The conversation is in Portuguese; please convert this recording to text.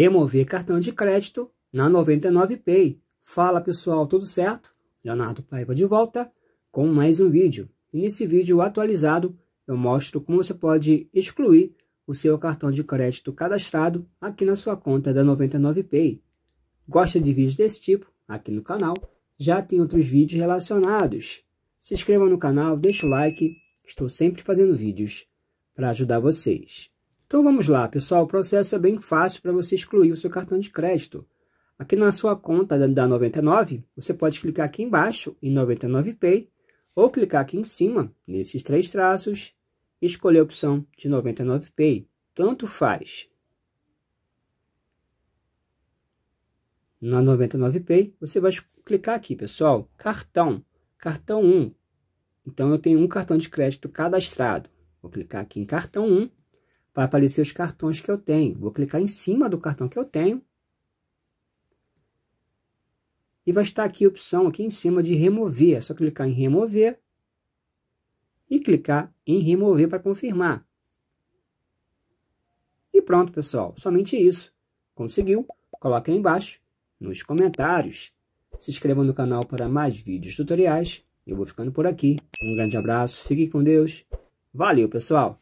remover cartão de crédito na 99Pay. Fala pessoal, tudo certo? Leonardo Paiva de volta com mais um vídeo. E nesse vídeo atualizado eu mostro como você pode excluir o seu cartão de crédito cadastrado aqui na sua conta da 99Pay. Gosta de vídeos desse tipo? Aqui no canal já tem outros vídeos relacionados. Se inscreva no canal, deixa o like, estou sempre fazendo vídeos para ajudar vocês. Então vamos lá, pessoal, o processo é bem fácil para você excluir o seu cartão de crédito. Aqui na sua conta da 99, você pode clicar aqui embaixo em 99 Pay ou clicar aqui em cima nesses três traços e escolher a opção de 99 Pay. Tanto faz. Na 99 Pay, você vai clicar aqui, pessoal, cartão, cartão 1. Então eu tenho um cartão de crédito cadastrado. Vou clicar aqui em cartão 1 para aparecer os cartões que eu tenho. Vou clicar em cima do cartão que eu tenho. E vai estar aqui a opção aqui em cima de remover. É só clicar em remover e clicar em remover para confirmar. E pronto, pessoal. Somente isso. Conseguiu? coloca aí embaixo, nos comentários. Se inscreva no canal para mais vídeos tutoriais. Eu vou ficando por aqui. Um grande abraço. Fique com Deus. Valeu, pessoal!